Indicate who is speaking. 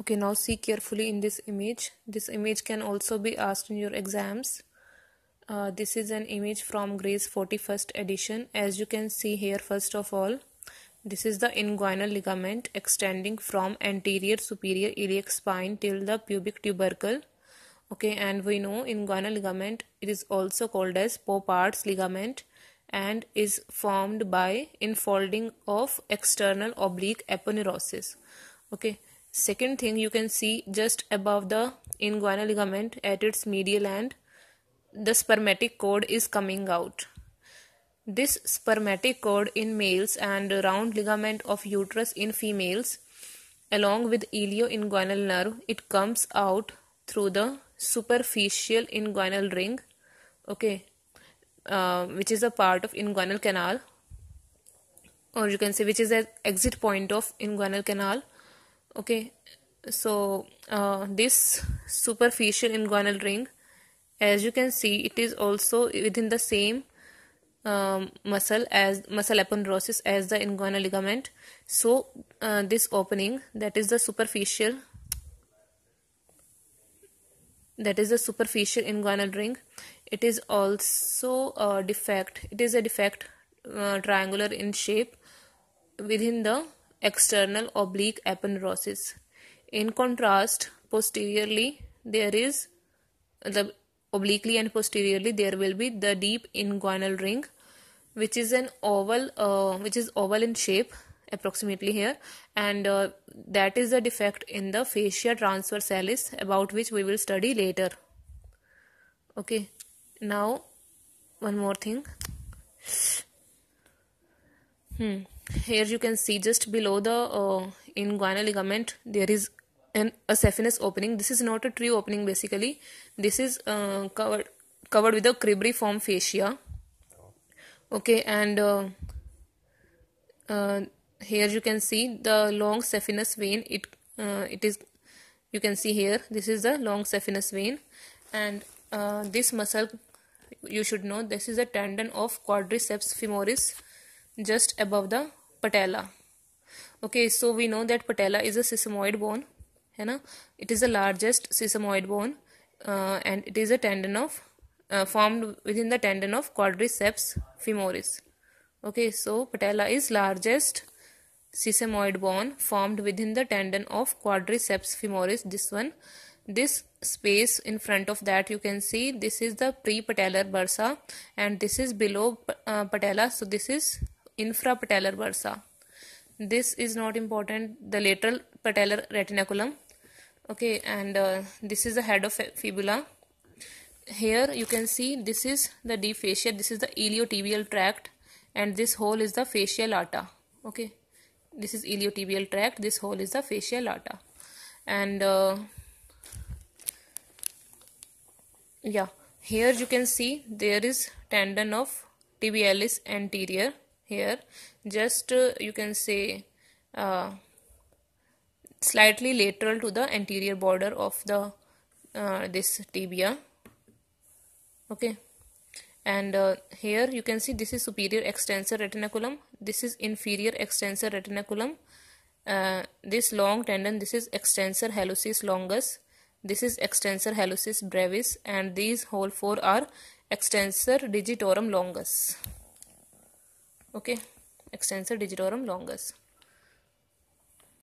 Speaker 1: okay now see carefully in this image this image can also be asked in your exams uh, this is an image from gray's 41st edition as you can see here first of all this is the inguinal ligament extending from anterior superior iliac spine till the pubic tubercle okay and we know inguinal ligament it is also called as Popart's ligament and is formed by infolding of external oblique aponeurosis okay second thing you can see just above the inguinal ligament at its medial end the spermatic cord is coming out this spermatic cord in males and round ligament of uterus in females along with ilioinguinal nerve it comes out through the superficial inguinal ring okay uh, which is a part of inguinal canal or you can say which is an exit point of inguinal canal okay so uh, this superficial inguinal ring as you can see it is also within the same um, muscle as muscle aponeurosis as the inguinal ligament so uh, this opening that is the superficial that is the superficial inguinal ring it is also a defect it is a defect uh, triangular in shape within the external oblique aponeurosis. In contrast, posteriorly there is the obliquely and posteriorly there will be the deep inguinal ring which is an oval uh, which is oval in shape approximately here and uh, that is the defect in the fascia transversalis about which we will study later okay now one more thing Hmm. Here you can see just below the uh, inguinal ligament there is an saphenous opening. This is not a true opening basically. This is uh, covered covered with a cribriform fascia. Okay, and uh, uh, here you can see the long saphenous vein. It uh, it is you can see here. This is the long saphenous vein, and uh, this muscle you should know this is a tendon of quadriceps femoris just above the patella okay so we know that patella is a sesamoid bone है ना it is the largest sesamoid bone uh, and it is a tendon of uh, formed within the tendon of quadriceps femoris okay so patella is largest sesamoid bone formed within the tendon of quadriceps femoris this one this space in front of that you can see this is the prepatellar bursa and this is below uh, patella so this is infrapatellar bursa. This is not important, the lateral patellar retinaculum. Okay, and uh, this is the head of fibula. Here you can see this is the deep fascia, this is the iliotibial tract, and this hole is the fascia arta. Okay, this is iliotibial tract, this hole is the fascia arta. And uh, yeah, here you can see there is tendon of tibialis anterior here just uh, you can say uh, slightly lateral to the anterior border of the uh, this tibia okay and uh, here you can see this is superior extensor retinaculum this is inferior extensor retinaculum uh, this long tendon this is extensor hallucis longus this is extensor hallucis brevis and these whole four are extensor digitorum longus okay extensor digitorum longus